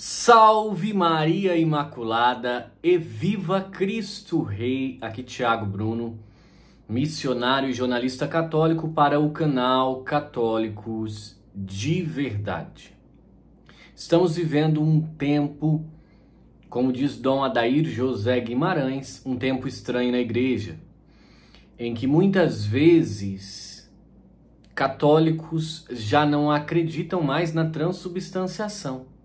Salve Maria Imaculada e viva Cristo Rei! Aqui Tiago Bruno, missionário e jornalista católico para o canal Católicos de Verdade. Estamos vivendo um tempo, como diz Dom Adair José Guimarães, um tempo estranho na igreja, em que muitas vezes católicos já não acreditam mais na transubstanciação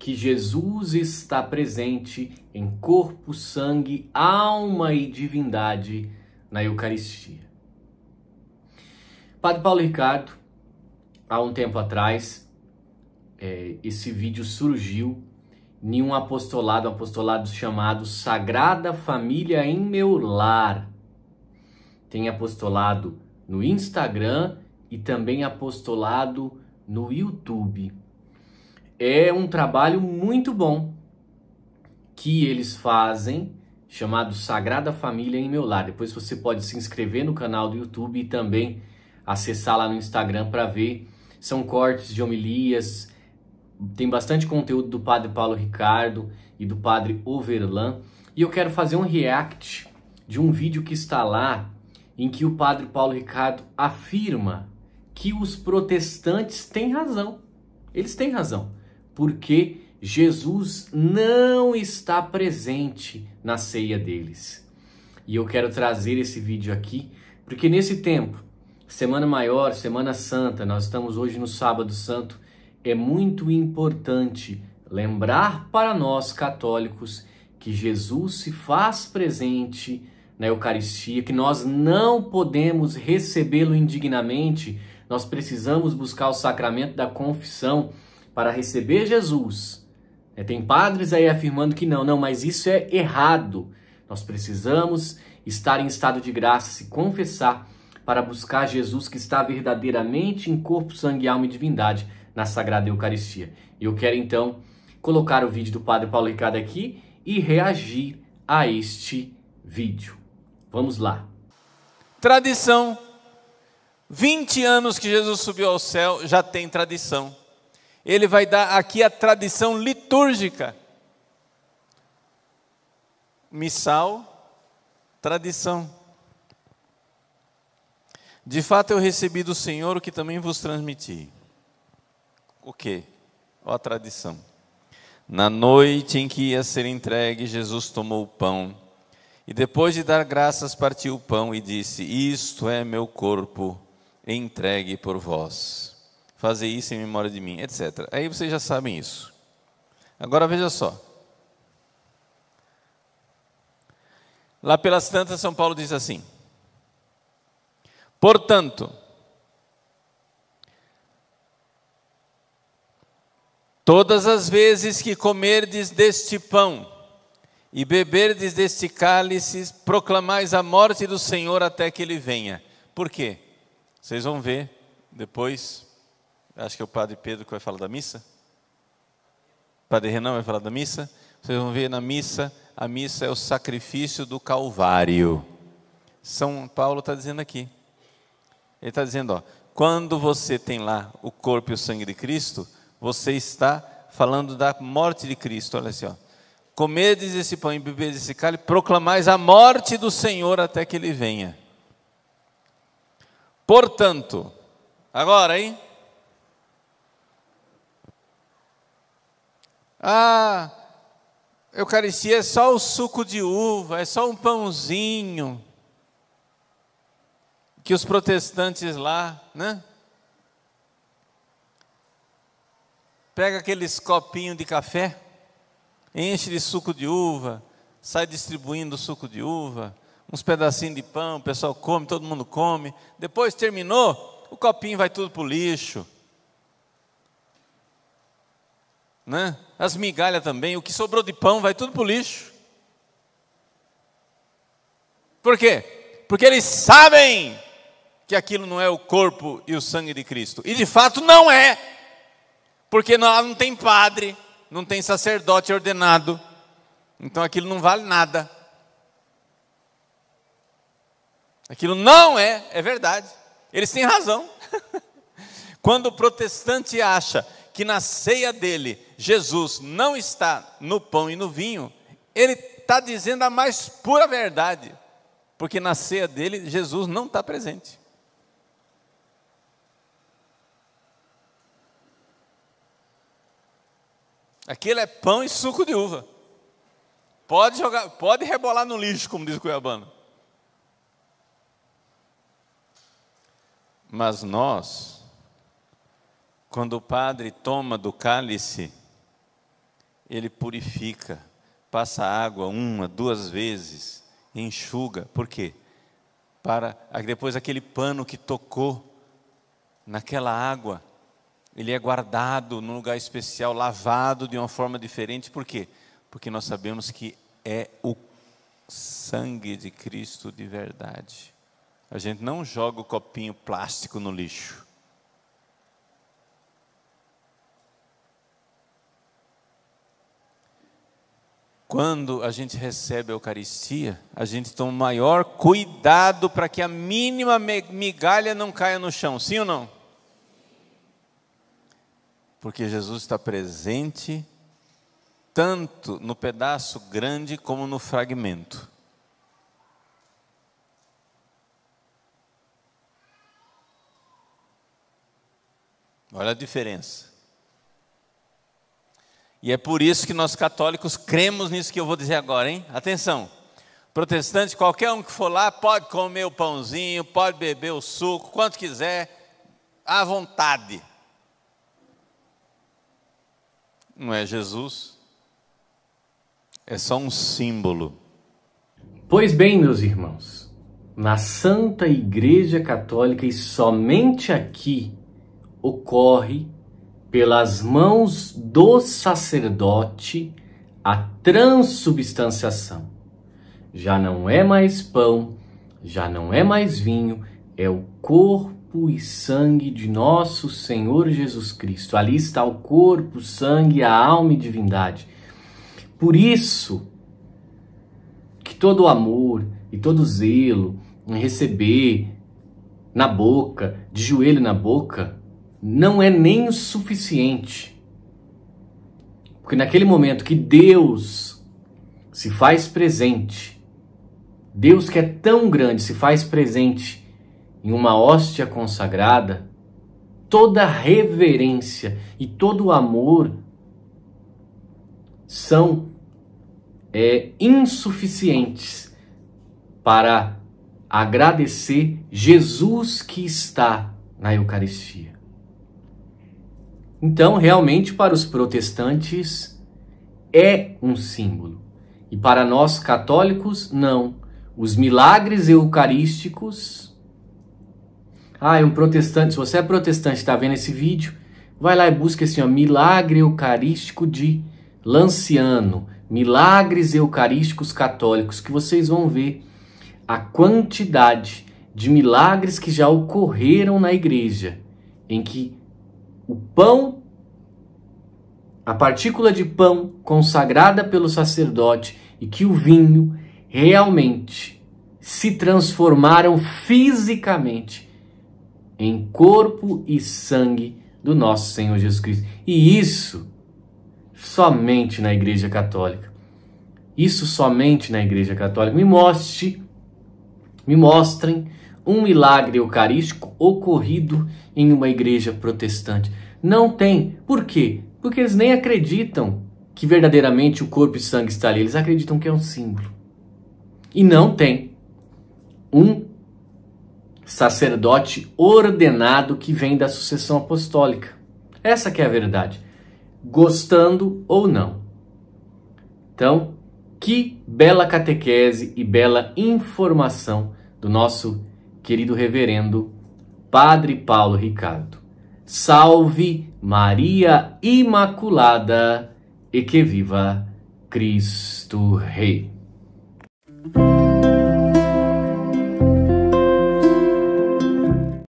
que Jesus está presente em corpo, sangue, alma e divindade na Eucaristia. Padre Paulo Ricardo, há um tempo atrás, é, esse vídeo surgiu em um apostolado, um apostolado chamado Sagrada Família em Meu Lar. Tem apostolado no Instagram e também apostolado no YouTube é um trabalho muito bom que eles fazem, chamado Sagrada Família em Meu Lar. Depois você pode se inscrever no canal do YouTube e também acessar lá no Instagram para ver. São cortes de homilias, tem bastante conteúdo do Padre Paulo Ricardo e do Padre Overlan. E eu quero fazer um react de um vídeo que está lá em que o Padre Paulo Ricardo afirma que os protestantes têm razão. Eles têm razão porque Jesus não está presente na ceia deles. E eu quero trazer esse vídeo aqui, porque nesse tempo, Semana Maior, Semana Santa, nós estamos hoje no Sábado Santo, é muito importante lembrar para nós católicos que Jesus se faz presente na Eucaristia, que nós não podemos recebê-lo indignamente, nós precisamos buscar o sacramento da confissão para receber Jesus. É, tem padres aí afirmando que não, não, mas isso é errado. Nós precisamos estar em estado de graça, se confessar para buscar Jesus que está verdadeiramente em corpo, sangue, alma e divindade na Sagrada Eucaristia. E eu quero então colocar o vídeo do Padre Paulo Ricardo aqui e reagir a este vídeo. Vamos lá. Tradição. 20 anos que Jesus subiu ao céu já tem tradição. Ele vai dar aqui a tradição litúrgica. Missal, tradição. De fato, eu recebi do Senhor o que também vos transmiti. O que? Ó, a tradição. Na noite em que ia ser entregue, Jesus tomou o pão e, depois de dar graças, partiu o pão e disse: Isto é meu corpo entregue por vós fazer isso em memória de mim, etc. Aí vocês já sabem isso. Agora veja só. Lá pelas tantas, São Paulo diz assim: Portanto, todas as vezes que comerdes deste pão e beberdes deste cálice, proclamais a morte do Senhor até que ele venha. Por quê? Vocês vão ver depois Acho que é o padre Pedro que vai falar da missa. padre Renan vai falar da missa. Vocês vão ver na missa, a missa é o sacrifício do Calvário. São Paulo está dizendo aqui. Ele está dizendo, ó, quando você tem lá o corpo e o sangue de Cristo, você está falando da morte de Cristo. Olha assim, ó. Comedes esse pão e bebedes esse cálice, proclamais a morte do Senhor até que ele venha. Portanto, agora, hein? Ah, Eucaristia é só o suco de uva, é só um pãozinho. Que os protestantes lá, né? Pega aqueles copinhos de café, enche de suco de uva, sai distribuindo suco de uva, uns pedacinhos de pão, o pessoal come, todo mundo come. Depois terminou, o copinho vai tudo para o lixo. né? as migalhas também, o que sobrou de pão vai tudo para o lixo. Por quê? Porque eles sabem que aquilo não é o corpo e o sangue de Cristo. E de fato não é. Porque lá não tem padre, não tem sacerdote ordenado. Então aquilo não vale nada. Aquilo não é, é verdade. Eles têm razão. Quando o protestante acha que na ceia dele Jesus não está no pão e no vinho, ele está dizendo a mais pura verdade, porque na ceia dele Jesus não está presente. Aquilo é pão e suco de uva. Pode jogar, pode rebolar no lixo, como diz o cuiabano. Mas nós quando o padre toma do cálice, ele purifica, passa água uma, duas vezes, enxuga. Por quê? Para depois aquele pano que tocou naquela água, ele é guardado num lugar especial, lavado de uma forma diferente. Por quê? Porque nós sabemos que é o sangue de Cristo de verdade. A gente não joga o copinho plástico no lixo. Quando a gente recebe a Eucaristia, a gente toma maior cuidado para que a mínima migalha não caia no chão, sim ou não? Porque Jesus está presente tanto no pedaço grande como no fragmento. Olha a diferença. E é por isso que nós católicos cremos nisso que eu vou dizer agora, hein? Atenção. Protestante, qualquer um que for lá, pode comer o pãozinho, pode beber o suco, quanto quiser, à vontade. Não é Jesus. É só um símbolo. Pois bem, meus irmãos, na Santa Igreja Católica e somente aqui ocorre pelas mãos do sacerdote a transubstanciação. Já não é mais pão, já não é mais vinho, é o corpo e sangue de nosso Senhor Jesus Cristo. Ali está o corpo, sangue, a alma e divindade. Por isso que todo amor e todo zelo em receber na boca, de joelho na boca, não é nem o suficiente. Porque naquele momento que Deus se faz presente, Deus que é tão grande se faz presente em uma hóstia consagrada, toda reverência e todo amor são é, insuficientes para agradecer Jesus que está na Eucaristia. Então, realmente, para os protestantes é um símbolo. E para nós católicos, não. Os milagres eucarísticos. Ah, é um protestante. Se você é protestante e está vendo esse vídeo, vai lá e busca assim: ó, milagre eucarístico de Lanciano. Milagres eucarísticos católicos, que vocês vão ver a quantidade de milagres que já ocorreram na igreja, em que o pão, a partícula de pão consagrada pelo sacerdote e que o vinho realmente se transformaram fisicamente em corpo e sangue do nosso Senhor Jesus Cristo. E isso somente na Igreja Católica. Isso somente na Igreja Católica. Me mostre, me mostrem um milagre eucarístico ocorrido em uma igreja protestante. Não tem. Por quê? Porque eles nem acreditam que verdadeiramente o corpo e sangue está ali. Eles acreditam que é um símbolo. E não tem um sacerdote ordenado que vem da sucessão apostólica. Essa que é a verdade. Gostando ou não. Então, que bela catequese e bela informação do nosso querido reverendo Padre Paulo Ricardo. Salve Maria Imaculada e que viva Cristo Rei.